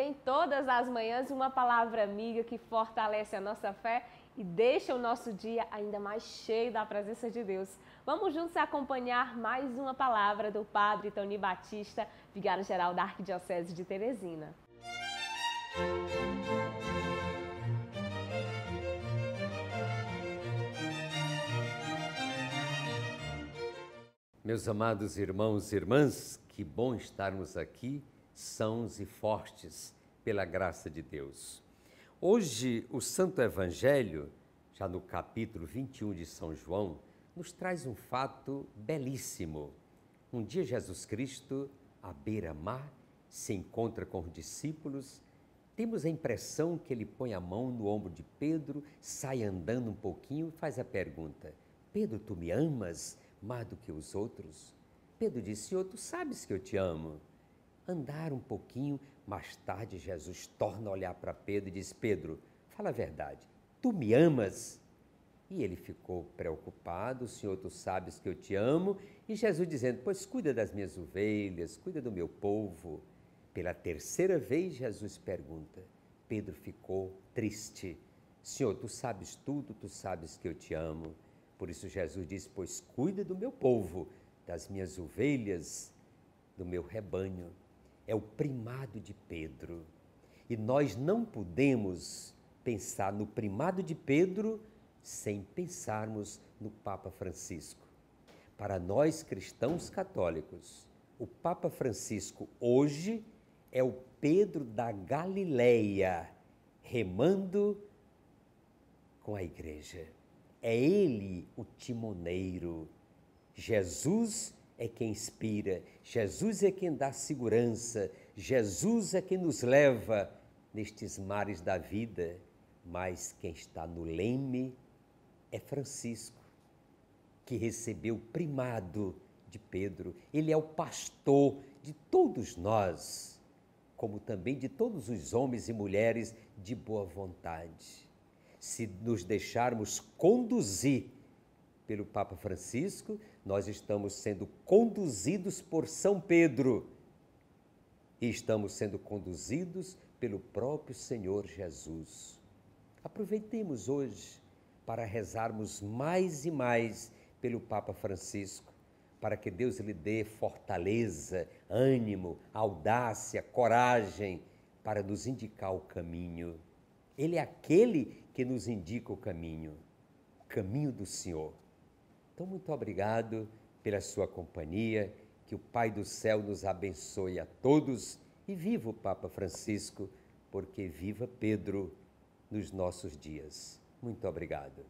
e em todas as manhãs uma palavra amiga que fortalece a nossa fé e deixa o nosso dia ainda mais cheio da presença de Deus. Vamos juntos acompanhar mais uma palavra do Padre Tony Batista, vigário-geral da Arquidiocese de Teresina. Meus amados irmãos e irmãs, que bom estarmos aqui, sãos e fortes pela graça de Deus. Hoje, o Santo Evangelho, já no capítulo 21 de São João, nos traz um fato belíssimo. Um dia, Jesus Cristo, à beira-mar, se encontra com os discípulos. Temos a impressão que ele põe a mão no ombro de Pedro, sai andando um pouquinho e faz a pergunta: Pedro, tu me amas mais do que os outros? Pedro disse: Senhor, tu sabes que eu te amo andar um pouquinho. Mais tarde, Jesus torna a olhar para Pedro e diz: Pedro, fala a verdade, tu me amas? E ele ficou preocupado, Senhor, tu sabes que eu te amo. E Jesus dizendo: Pois cuida das minhas ovelhas, cuida do meu povo. Pela terceira vez, Jesus pergunta. Pedro ficou triste. Senhor, tu sabes tudo, tu sabes que eu te amo. Por isso, Jesus diz: Pois cuida do meu povo, das minhas ovelhas, do meu rebanho é o primado de Pedro. E nós não podemos pensar no primado de Pedro sem pensarmos no Papa Francisco. Para nós cristãos católicos, o Papa Francisco hoje é o Pedro da Galileia, remando com a igreja. É ele o timoneiro. Jesus é quem inspira, Jesus é quem dá segurança, Jesus é quem nos leva nestes mares da vida, mas quem está no leme é Francisco, que recebeu o primado de Pedro. Ele é o pastor de todos nós, como também de todos os homens e mulheres de boa vontade. Se nos deixarmos conduzir pelo Papa Francisco, nós estamos sendo conduzidos por São Pedro e estamos sendo conduzidos pelo próprio Senhor Jesus. Aproveitemos hoje para rezarmos mais e mais pelo Papa Francisco, para que Deus lhe dê fortaleza, ânimo, audácia, coragem para nos indicar o caminho. Ele é aquele que nos indica o caminho, o caminho do Senhor. Então, muito obrigado pela sua companhia, que o Pai do céu nos abençoe a todos e viva o Papa Francisco, porque viva Pedro nos nossos dias. Muito obrigado.